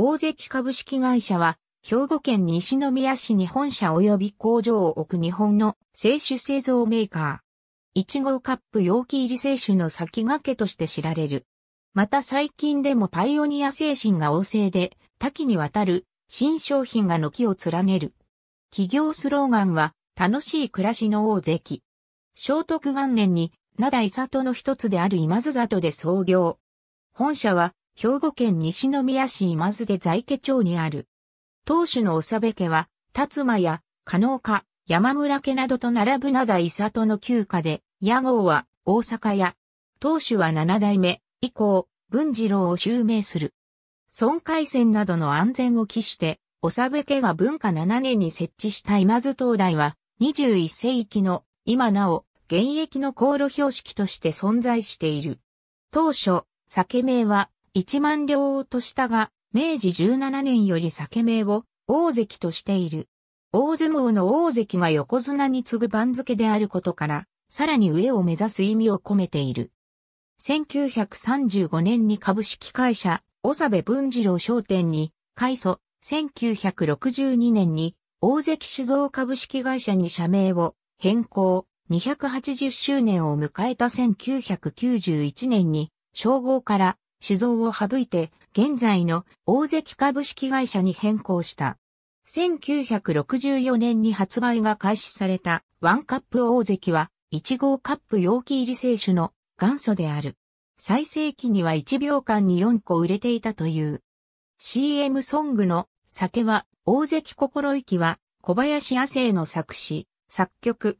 大関株式会社は、兵庫県西宮市に本社及び工場を置く日本の清酒製造メーカー。1号カップ容器入り清酒の先駆けとして知られる。また最近でもパイオニア精神が旺盛で、多岐にわたる新商品が軒を連ねる。企業スローガンは、楽しい暮らしの大関。聖徳元年に、灘伊里の一つである今津里で創業。本社は、兵庫県西宮市今津で在家町にある。当主の長部家は、辰馬や、加納家、山村家などと並ぶ灘伊里の旧家で、屋号は大阪屋。当主は七代目、以降、文次郎を襲名する。村海戦などの安全を期して、長部家が文化7年に設置した今津灯台は、21世紀の、今なお、現役の航路標識として存在している。当初、酒名は、1万両を落としたが、明治17年より酒名を大関としている。大相撲の大関が横綱に次ぐ番付であることから、さらに上を目指す意味を込めている。1935年に株式会社、佐部文次郎商店に、改祖、1962年に、大関酒造株式会社に社名を変更、280周年を迎えた1991年に、称号から酒造を省いて、現在の大関株式会社に変更した。1964年に発売が開始されたワンカップ大関は1号カップ容器入り製酒の元祖である。最盛期には1秒間に4個売れていたという。CM ソングの酒は大関心意気は小林亜生の作詞、作曲。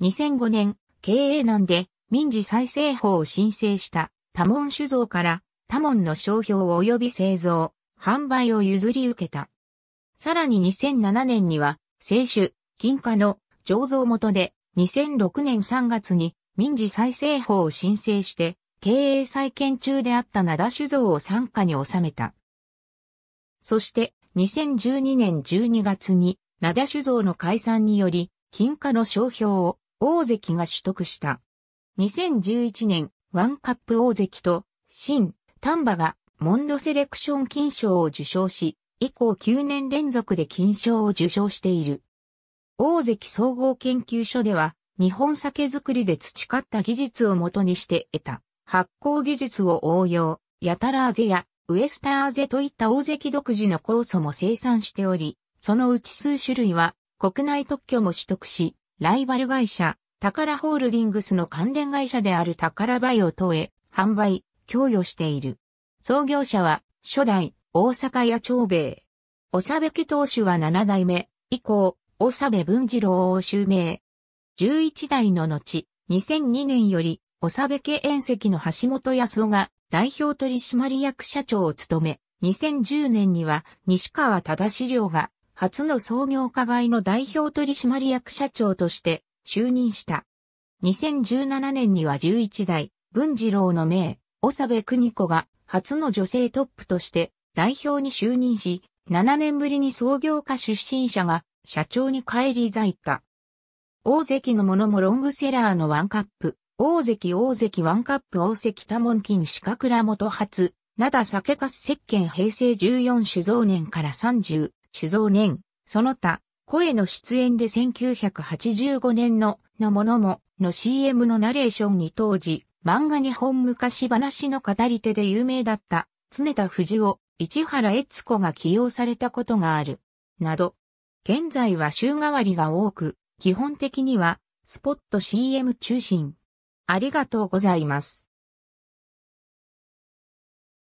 2005年経営難で民事再生法を申請した多門酒造から多門の商標及び製造、販売を譲り受けた。さらに2007年には、清酒、金貨の醸造元で、2006年3月に民事再生法を申請して、経営再建中であった灘酒造を参加に収めた。そして、2012年12月に、灘酒造の解散により、金貨の商標を大関が取得した。2011年ワンカップ大関と、新、丹波がモンドセレクション金賞を受賞し、以降9年連続で金賞を受賞している。大関総合研究所では、日本酒造りで培った技術をもとにして得た発酵技術を応用、ヤタラーゼやウエスターゼといった大関独自の酵素も生産しており、そのうち数種類は国内特許も取得し、ライバル会社タカラホールディングスの関連会社であるタカラバイオ等へ販売、供与している。創業者は、初代、大阪屋長兵衛。おさべ家当主は7代目、以降、おさべ文次郎を襲名。11代の後、2002年より、おさべ家宴席の橋本康夫が代表取締役社長を務め、2010年には西川忠資料が初の創業課外の代表取締役社長として就任した。2017年には11代、文次郎の名、長部邦子が初の女性トップとして代表に就任し、7年ぶりに創業家出身者が社長に返り咲いた。大関のものもロングセラーのワンカップ、大関大関ワンカップ大関多門金鹿倉元初、灘酒粕石鹸平成14酒造年から30、酒造年、その他、声の出演で1985年の、のものも、の CM のナレーションに当時、漫画日本昔話の語り手で有名だった、常田藤を市原悦子が起用されたことがある、など。現在は週替わりが多く、基本的には、スポット CM 中心。ありがとうございます。